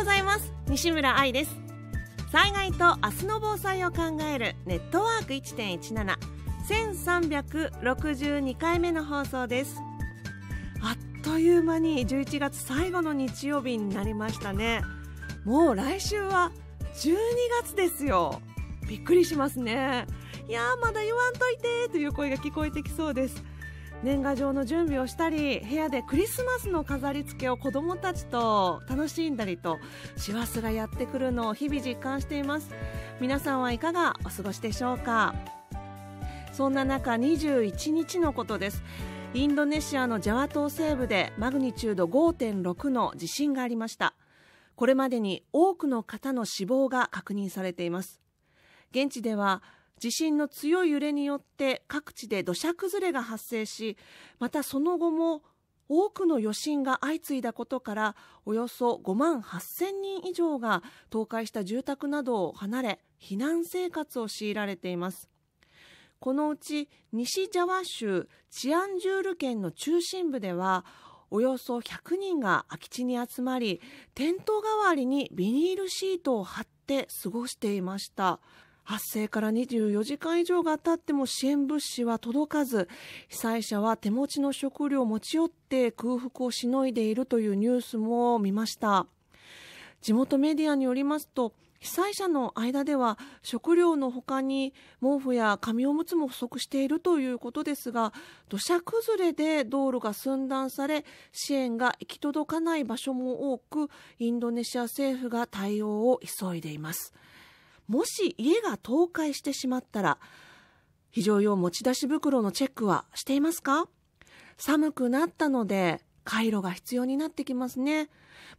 ございます西村愛です災害と明日の防災を考えるネットワーク1.17 1362回目の放送ですあっという間に11月最後の日曜日になりましたねもう来週は12月ですよびっくりしますねいやまだ言わんといてという声が聞こえてきそうです年賀状の準備をしたり部屋でクリスマスの飾り付けを子どもたちと楽しんだりと師走がやってくるのを日々実感しています皆さんはいかがお過ごしでしょうかそんな中21日のことですインドネシアのジャワ島西部でマグニチュード5.6の地震がありましたこれまでに多くの方の死亡が確認されています現地では地震の強い揺れによって各地で土砂崩れが発生しまたその後も多くの余震が相次いだことからおよそ5万8000人以上が倒壊した住宅などを離れ避難生活を強いられていますこのうち西ジャワ州チアンジュール県の中心部ではおよそ100人が空き地に集まりテント代わりにビニールシートを張って過ごしていました。発生から24時間以上が経っても支援物資は届かず被災者は手持ちの食料を持ち寄って空腹をしのいでいるというニュースも見ました地元メディアによりますと被災者の間では食料の他に毛布や紙おむつも不足しているということですが土砂崩れで道路が寸断され支援が行き届かない場所も多くインドネシア政府が対応を急いでいます。もし家が倒壊してしまったら、非常用持ち出し袋のチェックはしていますか寒くなったので、回路が必要になってきますね。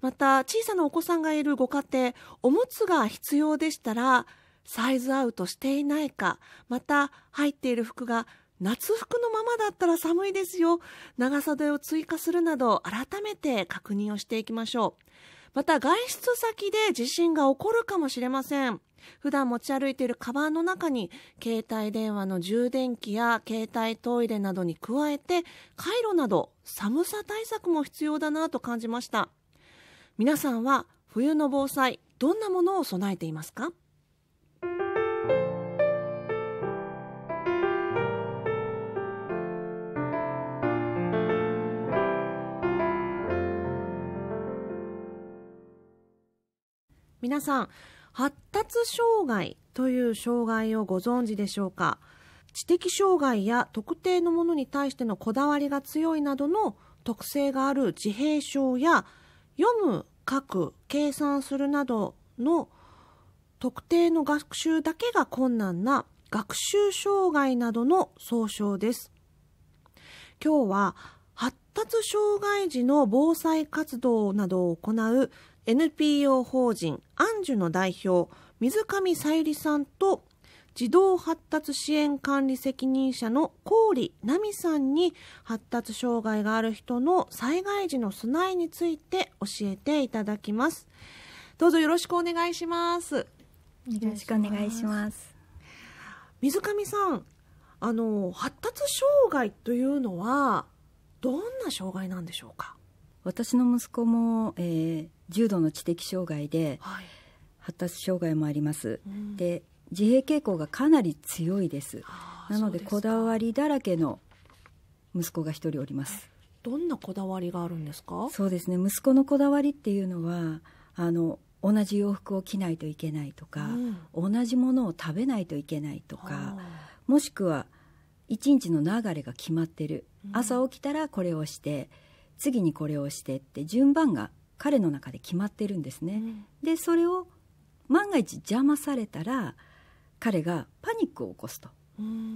また、小さなお子さんがいるご家庭、おむつが必要でしたら、サイズアウトしていないか、また入っている服が夏服のままだったら寒いですよ。長袖を追加するなど改めて確認をしていきましょう。また外出先で地震が起こるかもしれません。普段持ち歩いているカバンの中に携帯電話の充電器や携帯トイレなどに加えてカイロなど寒さ対策も必要だなと感じました皆さんは冬の防災どんなものを備えていますか皆さん発達障害という障害をご存知でしょうか知的障害や特定のものに対してのこだわりが強いなどの特性がある自閉症や読む書く計算するなどの特定の学習だけが困難な学習障害などの総称です。今日は発達障害児の防災活動などを行う NPO 法人アンジュの代表水上さゆりさんと児童発達支援管理責任者の郡奈美さんに発達障害がある人の災害時の備えについて教えていただきますどうぞよろしくお願いしますよろしくお願いします水上さんあの発達障害というのはどんな障害なんでしょうか私の息子も、えー、重度の知的障害で、はい、発達障害もあります、うん、で自閉傾向がかなり強いですなのでこだわりだらけの息子が一人おりますどんなこだわりがあるんですかそうですね息子のこだわりっていうのはあの同じ洋服を着ないといけないとか、うん、同じものを食べないといけないとかもしくは一日の流れが決まってる、朝起きたらこれをして次にこれをしてって順番が彼の中で決まってるんですね。うん、でそれを万が一邪魔されたら彼がパニックを起こすと。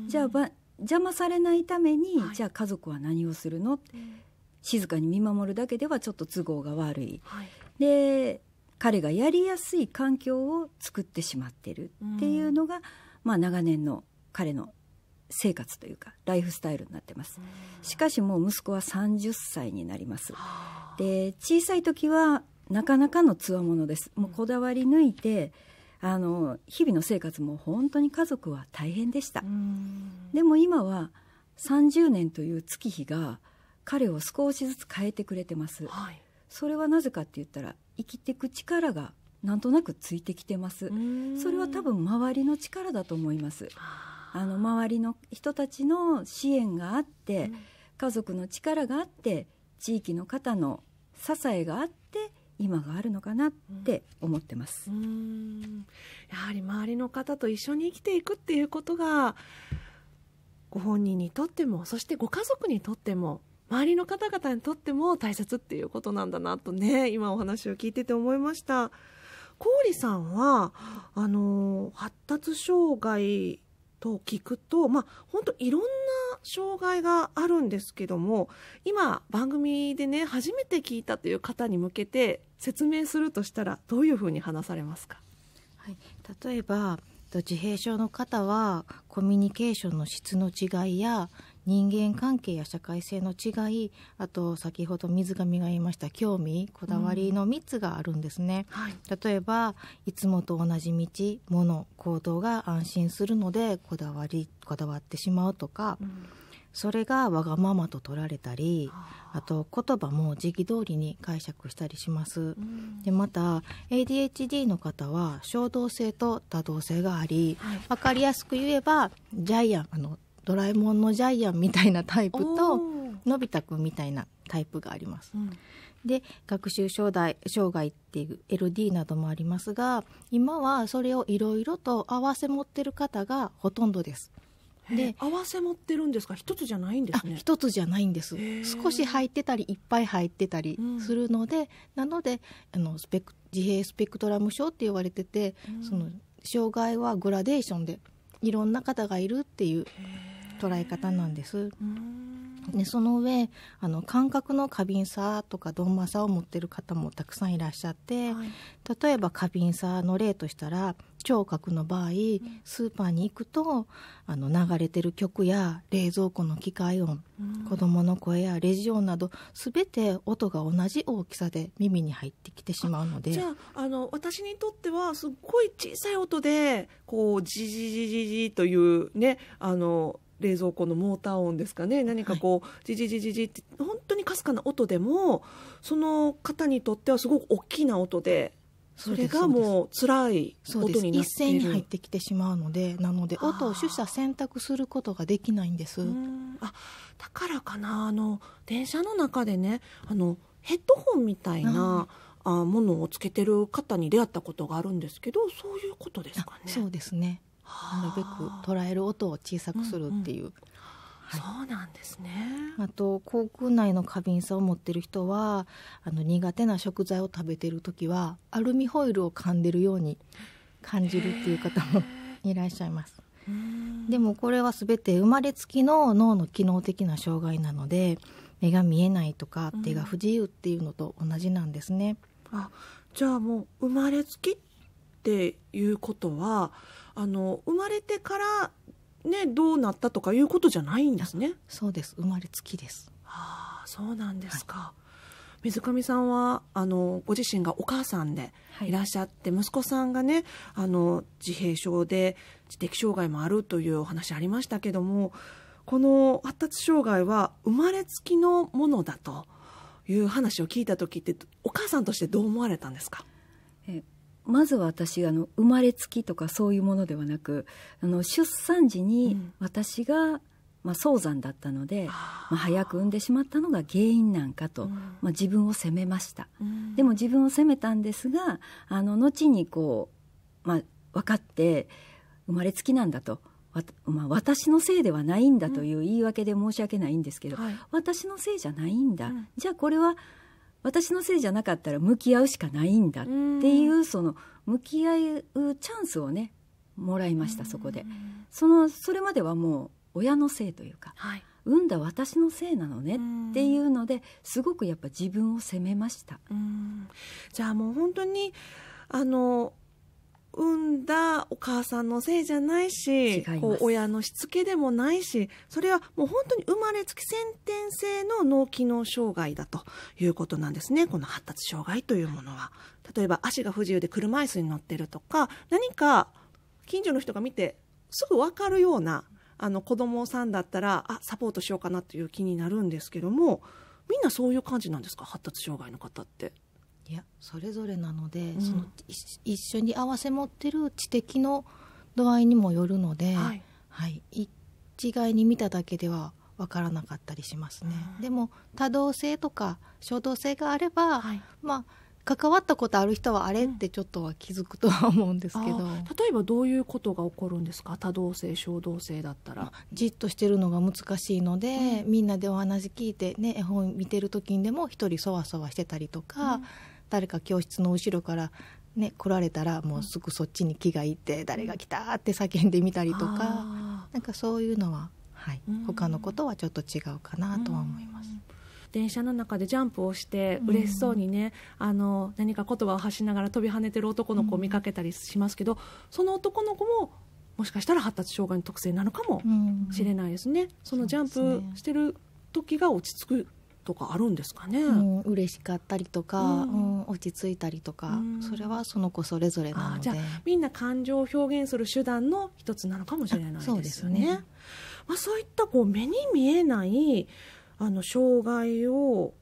じゃあば邪魔されないために、はい、じゃあ家族は何をするの、うん、静かに見守るだけではちょっと都合が悪い、はい、で彼がやりやすい環境を作ってしまってるっていうのが、うん、まあ、長年の彼の生活というかライフスタイルになってますしかしもう息子は30歳になりますで小さい時はなかなかのつわものですもうこだわり抜いてあの日々の生活も本当に家族は大変でしたでも今は30年という月日が彼を少しずつ変えてくれてます、はい、それはなぜかって言ったら生きてく力がなんとなくついてきてますそれは多分周りの力だと思います。あの周りの人たちの支援があって、家族の力があって地域の方の支えがあって今があるのかなって思ってます、うん、やはり周りの方と一緒に生きていくっていうことがご本人にとってもそしてご家族にとっても周りの方々にとっても大切っていうことなんだなとね今お話を聞いてて思いました。郡さんはあの発達障害と聞くと、まあ、本当いろんな障害があるんですけども今番組でね初めて聞いたという方に向けて説明するとしたらどういうふうに話されますか、はい、例えば自閉症の方はコミュニケーションの質の違いや人間関係や社会性の違いあと先ほど水上が言いました興味こだわりの3つがあるんですね、うんはい、例えばいつもと同じ道物行動が安心するのでこだわりこだわってしまうとか、うん、それがわがままと取られたりあと言葉も時期通りに解釈したりします、うん、でまた ADHD の方は衝動性と多動性があり、はい、分かりやすく言えばジャイアンあのドラえもんのジャイアンみたいなタイプとのび太くんみたいなタイプがあります。うん、で学習障害障害っていう LD などもありますが今はそれをいろいろと合わせ持ってる方がほとんどです。で合わせ持ってるんですか一つじゃないんですね一つじゃないんです少し入ってたりいっぱい入ってたりするので、うん、なのであのスペク自閉スペクトラム症って言われてて、うん、その障害はグラデーションでいろんな方がいるっていう捉え方なんです。でその上あの感覚の過敏さとかどんまさを持ってる方もたくさんいらっしゃって、はい、例えば過敏さの例としたら聴覚の場合スーパーに行くとあの流れてる曲や冷蔵庫の機械音、うん、子どもの声やレジ音など全て音が同じ大きさで耳に入ってきてしまうのでじゃああの私にとってはすっごい小さい音でこうジジジジジというねあの冷蔵庫のモーター音ですかね何かこう、はい、ジジジジジって本当にかすかな音でもその方にとってはすごく大きな音でそれがもう辛い音になって一斉に入ってきてしまうのでなので音を取捨選択することができないんですあだからかなあの電車の中でねあのヘッドホンみたいな、あものをつけてる方に出会ったことがあるんですけどそういうことですかねそうですねなるべく捉える音を小さくするっていう。うんうんはい、そうなんですねあと口腔内の過敏さを持ってる人はあの苦手な食材を食べてる時はアルミホイルを噛んでるように感じるっていう方もいらっしゃいます。でもこれは全て生まれつきの脳の機能的な障害なので目が見えないとか手が不自由っていうのと同じなんですね。うん、あじゃあもう生まれつきっていうことはあの生まれてからねどうなったとかいうことじゃないんですね。そうです生まれつきです。ああそうなんですか。はい、水上さんはあのご自身がお母さんでいらっしゃって、はい、息子さんがねあの自閉症で知的障害もあるというお話ありましたけどもこの発達障害は生まれつきのものだという話を聞いた時ってお母さんとしてどう思われたんですかえまず私あの生まれつきとかそういうものではなくあの出産時に私が、うん、まあ、早産だったので、まあ、早く産んでしまったのが原因なんかと、うん、まあ、自分を責めました、うん、でも自分を責めたんですがあの後にこう、まあ、分かって生まれつきなんだと。まあ、私のせいではないんだという言い訳で申し訳ないんですけど、はい、私のせいじゃないんだ、じゃあこれは私のせいじゃなかったら向き合うしかないんだっていうその向き合うチャンスをねもらいましたそこでそのそれまではもう親のせいというか、はい、産んだ私のせいなのねっていうのですごくやっぱ自分を責めましたじゃあもう本当にあの産んだお母さんのせいじゃないしこう親のしつけでもないしそれはもう本当に生まれつき先天性の脳機能障害だということなんですねこの発達障害というものは。例えば足が不自由で車椅子に乗ってるとか何か近所の人が見てすぐ分かるようなあの子供さんだったらあサポートしようかなという気になるんですけどもみんなそういう感じなんですか発達障害の方って。いやそれぞれなので、うん、その一緒に合わせ持ってる知的の度合いにもよるので、はい、はい、一概に見ただけでは分からなかったりしますね。うん、でも多動性とか衝動性があれば、はい、まあ関わったことある人はあれってちょっとは気づくとは思うんですけど、うん、例えばどういうことが起こるんですか多動性衝動性だったらじっとしてるのが難しいので、うん、みんなでお話聞いてね絵本見てる時にでも一人そわそわしてたりとか、うん、誰か教室の後ろから、ね、来られたらもうすぐそっちに気がいって誰が来たって叫んでみたりとかなんかそういうのは、はい、他のことはちょっと違うかなとは思います。電車の中でジャンプをして嬉しそうにね、うん、あの何か言葉を発しながら飛び跳ねてる男の子を見かけたりしますけど、うん、その男の子ももしかしたら発達障害の特性なのかもしれないですね、うん、そのジャンプしてる時が落ち着くとかあるんですかね、うん、嬉しかったりとか、うん、うん、落ち着いたりとか、うん、それはその子それぞれなのでみんな感情を表現する手段の一つなのかもしれないそうですねまあ、そういったこう目に見えないあの障害を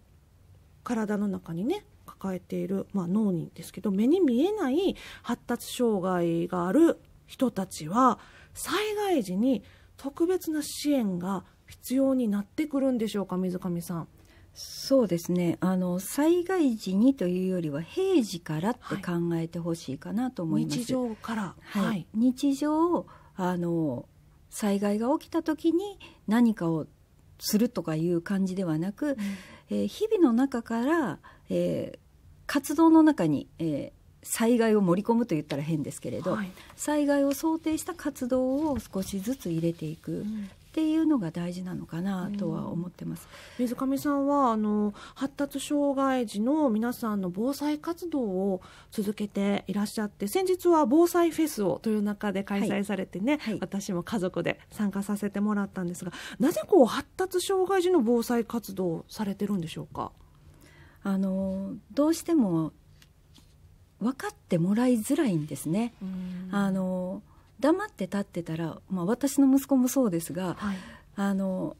体の中にね抱えている、まあ、脳にですけど目に見えない発達障害がある人たちは災害時に特別な支援が必要になってくるんでしょうか水上さん。そうですねあの災害時にというよりは平時からって考えてほしいかなと思います、はい、日常から、はい、はい、日常あの災害が起きた時に何かをするとかいう感じではなく、うん、えー、日々の中から、えー、活動の中に、えー、災害を盛り込むと言ったら変ですけれど、はい、災害を想定した活動を少しずつ入れていく、っていうのが大事なのかなとは思ってます、うん、水上さんはあの発達障害児の皆さんの防災活動を続けていらっしゃって先日は防災フェスをという中で開催されてね、はいはい、私も家族で参加させてもらったんですがなぜこう発達障害児の防災活動をされてるんでしょうかあのどうしても分かってもらいづらいんですね。あの黙って立ってたら、まあ、私の息子もそうですが、はい、あの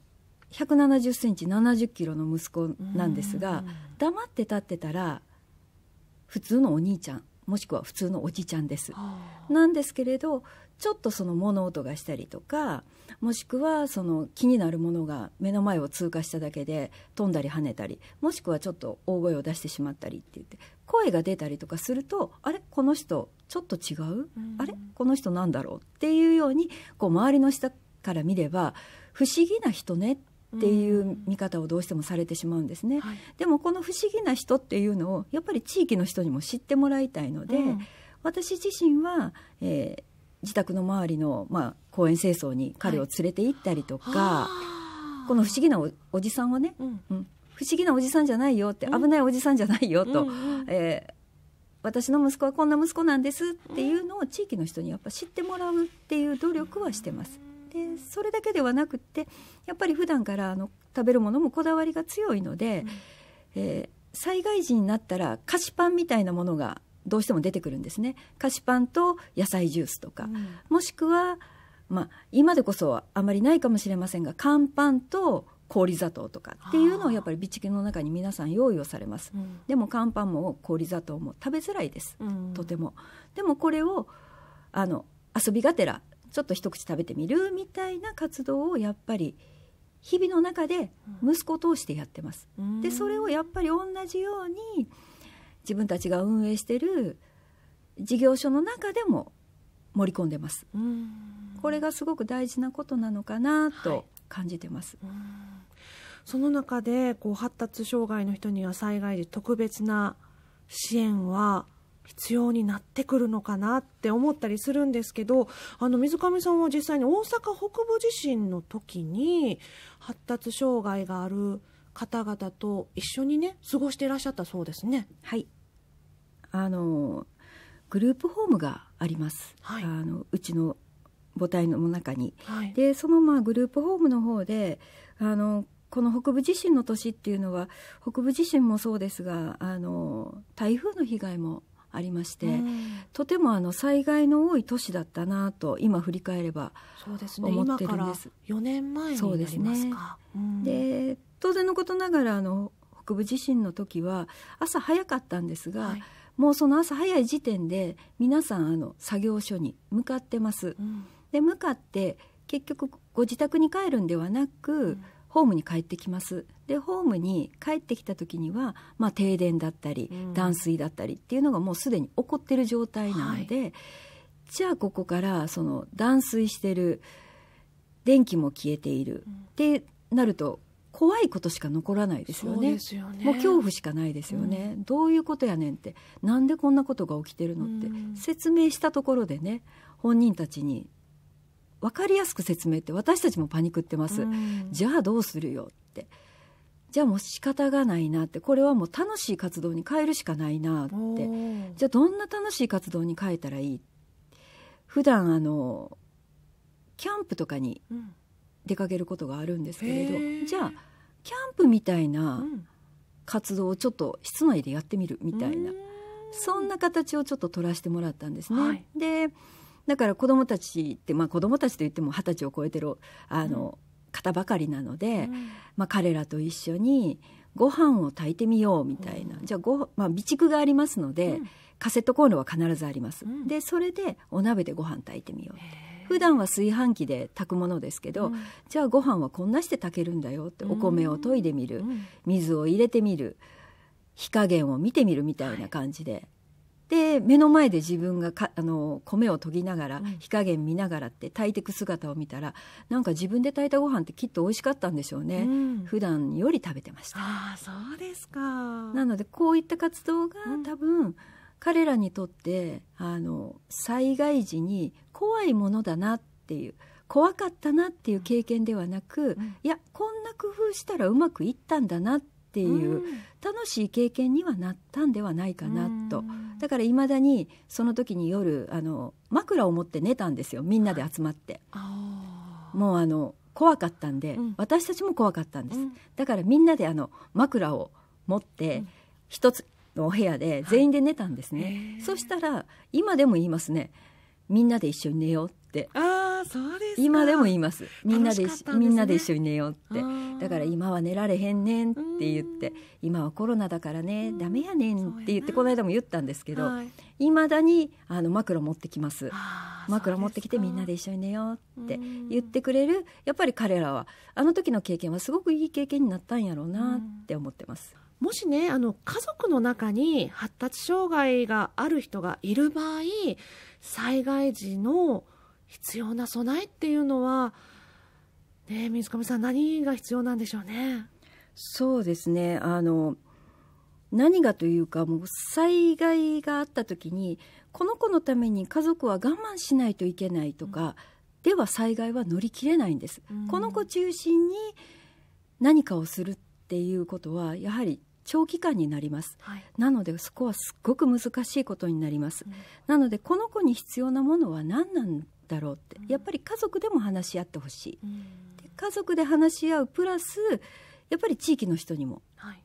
170センチ70キロの息子なんですが黙って立ってたら普通のお兄ちゃんもしくは普通のおじちゃんです。なんですけれどちょっとその物音がしたりとかもしくはその気になるものが目の前を通過しただけで飛んだり跳ねたりもしくはちょっと大声を出してしまったりって言って声が出たりとかするとあれこの人ちょっと違う、うん、あれこの人なんだろうっていうようにこう周りの下から見れば不思議な人ねっていう見方をどうしてもされてしまうんですね、うんはい、でもこの不思議な人っていうのをやっぱり地域の人にも知ってもらいたいので、うん、私自身は、えー、自宅の周りの、まあ、公園清掃に彼を連れて行ったりとか、はい、この不思議なおじさんをね、うん、不思議なおじさんじゃないよって危ないおじさんじゃないよと、えー私の息子はこんな息子なんですっていうのを地域の人にやっぱ知ってもらうっていう努力はしてます。でそれだけではなくってやっぱり普段からあの食べるものもこだわりが強いので、うん、えー、災害時になったら菓子パンみたいなものがどうしても出てくるんですね菓子パンと野菜ジュースとか、うん、もしくは、まあ、今でこそあまりないかもしれませんが乾パンと氷砂糖とかっていうのをやっぱり備蓄の中に皆さん用意をされます、うん、でも乾パンも氷砂糖も食べづらいです、うん、とてもでもこれをあの遊びがてらちょっと一口食べてみるみたいな活動をやっぱり日々の中で息子を通してやってます、うん、でそれをやっぱり同じように自分たちが運営してる事業所の中でも盛り込んでます、これがすごく大事なことなのかなと感じてます、はいその中でこう発達障害の人には災害時特別な支援は必要になってくるのかなって思ったりするんですけどあの水上さんは実際に大阪北部地震の時に発達障害がある方々と一緒にね過ごしていらっしゃったそうですね。はいあのグループホームがあります、はい、あのうちの母体の中に、はい、でそのまあグループホームの方であのこの北部地震の年っていうのは北部地震もそうですがあの台風の被害もありまして、うん、とてもあの災害の多い都市だったなと今振り返れば思ってるんです。四、ね、年前そうですね。うん、で当然のことながらあの北部地震の時は朝早かったんですが、はい、もうその朝早い時点で皆さんあの作業所に向かってます。うん、で向かって結局ご自宅に帰るんではなく、ホームに帰ってきますでホームに帰ってきた時には、まあ、停電だったり、断水だったりっていうのがもうすでに起こってる状態なので、はい、じゃあここからその断水してる電気も消えている、ってなると怖いことしか残らないですよね、ね、もう恐怖しかないですよね、うん、どういうことやねんってなんでこんなことが起きてるのって、説明したところでね本人たちに分かりやすく説明って私たちもパニックってます、うん、じゃあどうするよってじゃあもう仕方がないなってこれはもう楽しい活動に変えるしかないなってじゃあどんな楽しい活動に変えたらいい普段あのキャンプとかに出かけることがあるんですけれど、うん、じゃあキャンプみたいな活動をちょっと室内でやってみるみたいな、うん、そんな形をちょっと取らせてもらったんですね。はい、でだから子どもたちって、まあ、子どもたちといっても二十歳を超えてるあの、うん、方ばかりなので、うん、まあ、彼らと一緒にご飯を炊いてみようみたいな、じゃあご、まあ、備蓄がありますので、カセットコンロは必ずあります、でそれでお鍋でご飯炊いてみよう普段は炊飯器で炊くものですけど、うん、じゃあご飯はこんなして炊けるんだよってお米を研いでみる、うん、水を入れてみる火加減を見てみるみたいな感じで、はい、で目の前で自分がかあの米を研ぎながら火加減見ながらって炊いていく姿を見たらなんか自分で炊いたご飯ってきっと美味しかったんでしょうね、うん、普段より食べてましたあそうですかなのでこういった活動が多分、うん、彼らにとってあの災害時に怖いものだなっていう怖かったなっていう経験ではなく、うん、いやこんな工夫したらうまくいったんだなってっていう楽しい経験にはなったんではないかなと。だからいまだにその時に夜あの枕を持って寝たんですよみんなで集まって。もうあの怖かったんで、うん、私たちも怖かったんです、うん、だからみんなであの枕を持って一つのお部屋で全員で寝たんですね、はい、そしたら今でも言いますねみんなで一緒に寝ようってってあそうです今でも言いますみんなで、ね、みんなで一緒に寝ようってだから今は寝られへんねんって言って今はコロナだからねダメやねんって言ってこの間も言ったんですけど、はいまだにあの枕持ってきます枕持ってきてみんなで一緒に寝ようって言ってくれるやっぱり彼らはあの時の経験はすごくいい経験になったんやろうなって思ってます。もしねあの家族の中に発達障害がある人がいる場合災害時の必要な備えっていうのは、ね、水上さん何が必要なんでしょうね。そうですねあの何がというかもう災害があった時にこの子のために家族は我慢しないといけないとか、うん、では災害は乗り切れないんです、うん、この子中心に何かをするっていうことはやはり長期間になります、はい、なのでそこはすっごく難しいことになります、うん、なのでこの子に必要なものは何なんだろうってやっぱり家族でも話し合ってほしい、うん、で家族で話し合うプラスやっぱり地域の人にも、はい、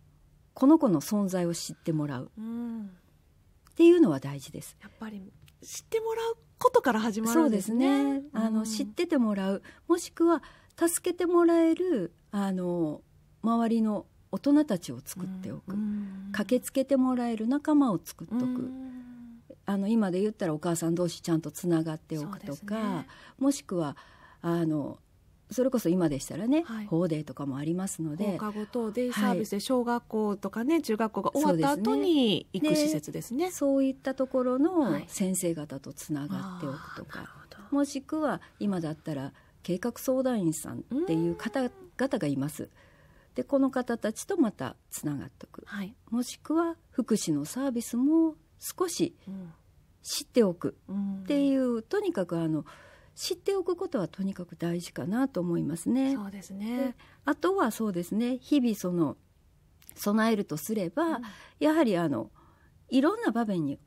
この子の存在を知ってもらう、うん、っていうのは大事です。やっぱり知ってもらうことから始まるんですね。すねあの、うん、知っててもらう、もしくは助けてもらえるあの周りの大人たちを作っておく、うん、駆けつけてもらえる仲間を作っておく、うん、あの今で言ったらお母さん同士ちゃんとつながっておくとか、ね、もしくはあのそれこそ今でしたらね、はい、法デーとかもありますので放課後等デイサービスで小学校とかね、はい、中学校が終わった後に行く施設ですねそういったところの先生方とつながっておくとか、はい、もしくは今だったら計画相談員さんっていう方々がいます。でこの方たちとまたつながっておく、もしくは福祉のサービスも少し知っておくっていう、とにかくあの知っておくことはとにかく大事かなと思いますね。そうですねあとはそうですね日々その備えるとすれば、うん、やはりあのいろんな場面に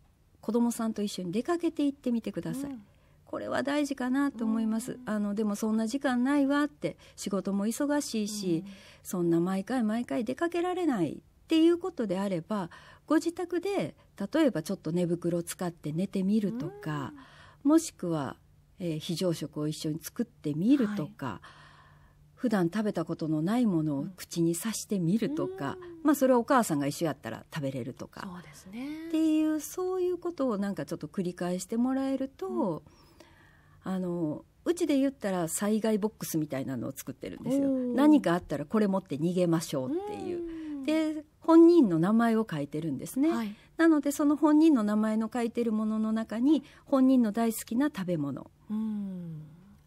子どもさんと一緒に出かけていってみてください。うん、これは大事かなと思います、うん、あのでもそんな時間ないわって仕事も忙しいし、そんな毎回毎回出かけられないっていうことであればご自宅で例えばちょっと寝袋を使って寝てみるとか、もしくは、えー、非常食を一緒に作ってみるとか、はい、普段食べたことのないものを口に刺してみるとか、まあ、それはお母さんが一緒やったら食べれるとかそうです、ね、っていうそういうことをなんかちょっと繰り返してもらえると、うん、あのうちで言ったら災害ボックスみたいなのを作ってるんですよ何かあったらこれ持って逃げましょうっていう。で本人の名前を書いてるんですね、はい、なのでその本人の名前の書いてるものの中に本人の大好きな食べ物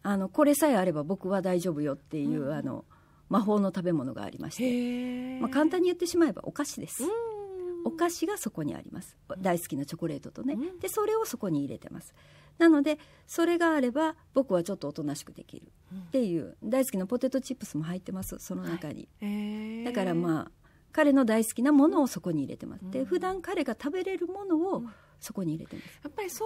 あのこれさえあれば僕は大丈夫よっていう、あの魔法の食べ物がありまして、まあ、簡単に言ってしまえばお菓子です。お菓子がそこにあります大好きなチョコレートとね、でそれをそこに入れてますなのでそれがあれば僕はちょっとおとなしくできるっていう、大好きなポテトチップスも入ってますその中に、はい、だからまあ彼の大好きなものをそこに入れてます、うん、で普段彼が食べれるものをそこに入れてます、やっぱりそ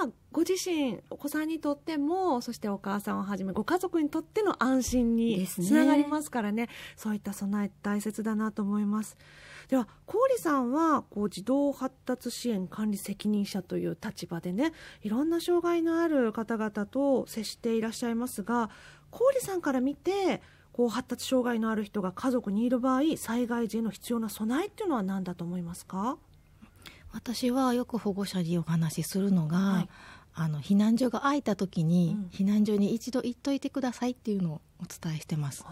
れはご自身お子さんにとってもそしてお母さんをはじめご家族にとっての安心につながりますからね、ね、そういった備え大切だなと思いますでは郡さんはこう児童発達支援管理責任者という立場でねいろんな障害のある方々と接していらっしゃいますが郡さんから見てこう発達障害のある人が家族にいる場合災害時への必要な備えっていうのは何だと思いますか私はよく保護者にお話しするのが、はい、あの避難所が空いた時に、避難所に一度行っといてくださいっていうのをお伝えしてます。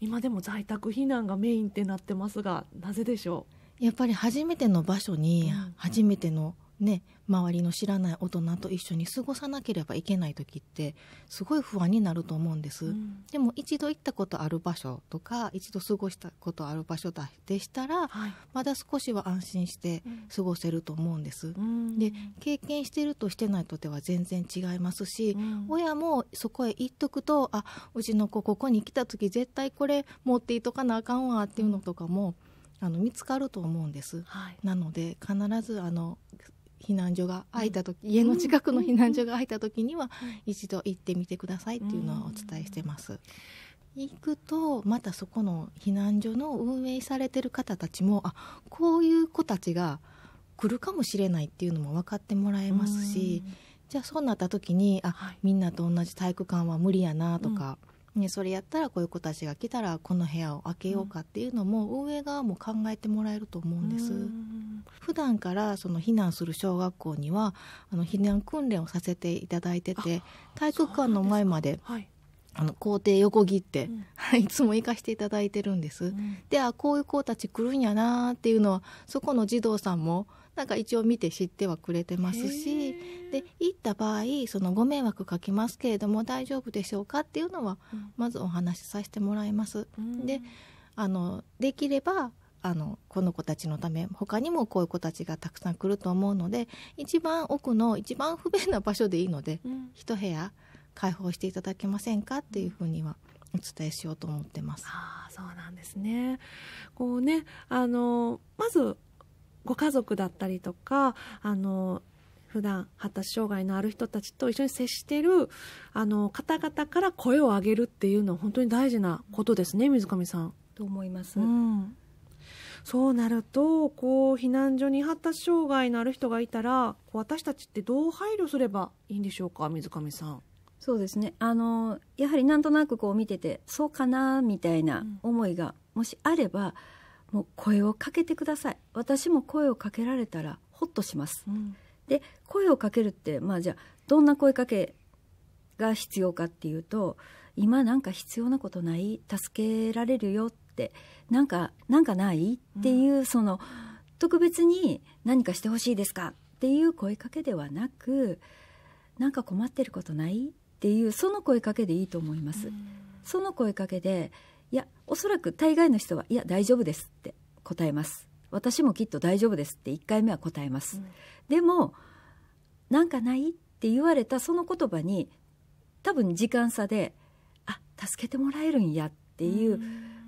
今でも在宅避難がメインってなってますがなぜでしょうやっぱり初めての場所に初めてのね、周りの知らない大人と一緒に過ごさなければいけない時ってすごい不安になると思うんです、うん、でも一度行ったことある場所とか一度過ごしたことある場所だでしたら、はい、まだ少しは安心して過ごせると思うんです、うん、で経験してるとしてないとでは全然違いますし、うん、親もそこへ行っとくとあうちの子ここに来た時絶対これ持っていとかなあかんわっていうのとかも、あの見つかると思うんです、はい、なので必ずあの避難所が空いた時、うん、家の近くの避難所が空いた時には一度行ってみてくださいっていうのはお伝えしてます。行くとまたそこの避難所の運営されてる方たちもあこういう子たちが来るかもしれないっていうのも分かってもらえますしじゃあそうなった時にあ、はい、みんなと同じ体育館は無理やなとか、うんね、それやったらこういう子たちが来たらこの部屋を開けようかっていうのも運営側も考えてもらえると思うんです。ん普段からその避難する小学校にはあの避難訓練をさせていただいてて体育館の前まであの校庭横切って、うん、いつも行かしていただいてるんです、うん、ではこういう子たち来るんやなっていうのはそこの児童さんもなんか一応見て知ってはくれてますしで行った場合そのご迷惑かけますけれども大丈夫でしょうかっていうのはまずお話しさせてもらいます。うん、であのできればあのこの子たちのため他にもこういう子たちがたくさん来ると思うので一番奥の一番不便な場所でいいので、うん、一部屋開放していただけませんかっていうふうにはお伝えしようと思ってます。あそうなんですねこうねあのまずご家族だったりとかあの普段発達障害のある人たちと一緒に接してるあの方々から声を上げるっていうのは本当に大事なことですね水上さん。と思います。うんそうなるとこう避難所に発達障害のある人がいたら私たちってどう配慮すればいいんでしょうか水上さん。そうですねあのやはりなんとなくこう見ててそうかなみたいな思いがもしあれば、うもう声をかけてください私も声をかけられたらほっとします、うん、で声をかけるってまあじゃあどんな声かけが必要かっていうと今なんか必要なことない助けられるよってなんかなんかないっていう、うん、その特別に何かしてほしいですかっていう声かけではなくなんか困ってることないっていうその声かけでいいと思います。うん、その声かけでいやおそらく大概の人はいや大丈夫ですって答えます私もきっと大丈夫ですって1回目は答えます、うん、でもなんかないって言われたその言葉に多分時間差であ助けてもらえるんやっていう、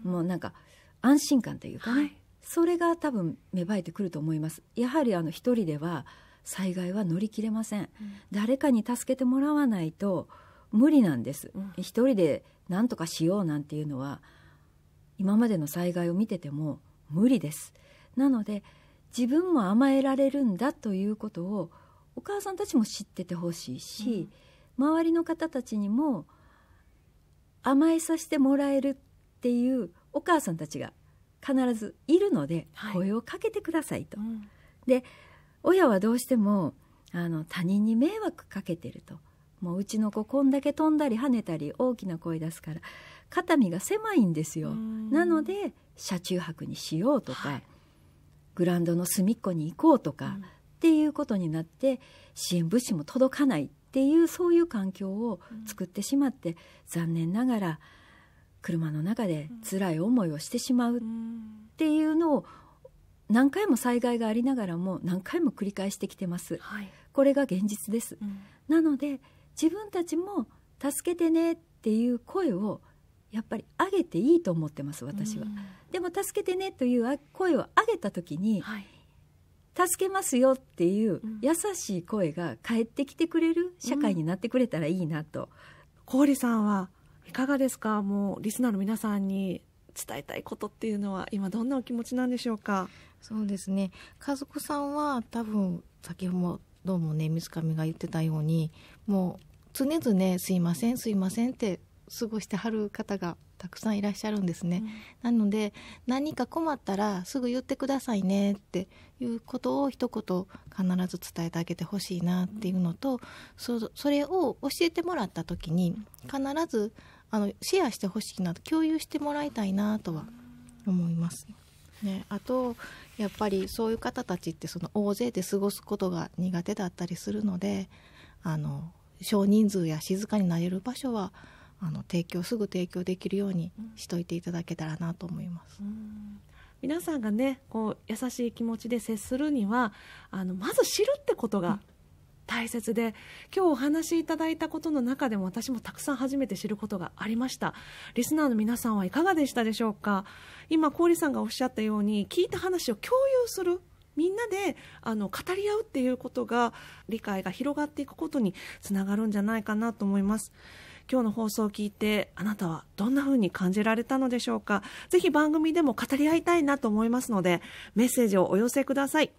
うん、もうなんか安心感というかね、はい、それが多分芽生えてくると思いますやはりあの一人では災害は乗り切れません、うん、誰かに助けてもらわないと無理なんです、うん、一人で何とかしようなんていうのは今までの災害を見てても無理ですなので自分も甘えられるんだということをお母さんたちも知っててほしいし、うん、周りの方たちにも甘えさせてもらえるっていうお母さんたちが必ずいるので声をかけてくださいと。はいうん、で親はどうしてもあの他人に迷惑かけてるともううちの子こんだけ飛んだり跳ねたり大きな声出すから肩身が狭いんですよなので車中泊にしようとか、はい、グラウンドの隅っこに行こうとか、うん、っていうことになって支援物資も届かないっていうそういう環境を作ってしまって、うん、残念ながら車の中で辛い思いをしてしまうっていうのを何回も災害がありながらも何回も繰り返してきてます、はい、これが現実です、うん、なので自分たちも「助けてね」っていう声をやっぱり上げていいと思ってます私は、うん、でも「助けてね」という声を上げた時に、はい、助けますよっていう優しい声が返ってきてくれる社会になってくれたらいいなと、うん、さんはいかがですかもうリスナーの皆さんに伝えたいことっていうのは今どんなお気持ちなんでしょうかそうですね家族さんは多分先ほどもどうもね水上が言ってたようにもう常々すいませんすいませんって過ごしてはる方がたくさんいらっしゃるんですね、うん、なので何か困ったらすぐ言ってくださいねっていうことを一言必ず伝えてあげてほしいなっていうのと、うん、そそれを教えてもらった時に必ずあのシェアしてほしいなと共有してもらいたいなとは思います。ね、あとやっぱりそういう方たちってその大勢で過ごすことが苦手だったりするのであの少人数や静かになれる場所はあの提供すぐ提供できるようにしといていただけたらなと思います。皆さんがねこう優しい気持ちで接するにはあのまず知るってことが大切で、うん、今日お話しいただいたことの中でも私もたくさん初めて知ることがありましたリスナーの皆さんはいかがでしたでしょうか今郡さんがおっしゃったように聞いた話を共有するみんなであの語り合うっていうことが理解が広がっていくことにつながるんじゃないかなと思います。今日の放送を聞いてあなたはどんな風に感じられたのでしょうかぜひ番組でも語り合いたいなと思いますのでメッセージをお寄せください。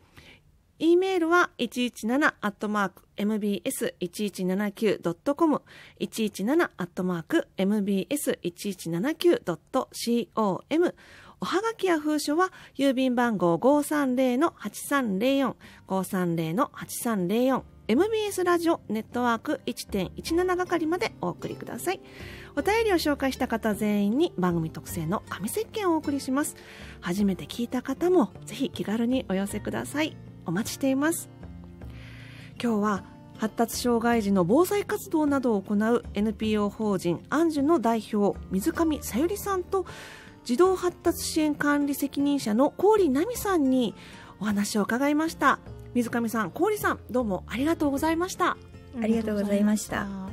e メールは 117-mbs1179.com 117-mbs1179.com おはがきや封書は郵便番号530-8304、530-8304、MBS ラジオネットワーク1.17係までお送りください。お便りを紹介した方全員に番組特製の紙石鹸をお送りします。初めて聞いた方もぜひ気軽にお寄せください。お待ちしています。今日は発達障害児の防災活動などを行う NPO 法人アンジュの代表水上さゆりさんと児童発達支援管理責任者の郡奈美さんにお話を伺いました水上さん郡さんどうもありがとうございましたありがとうございました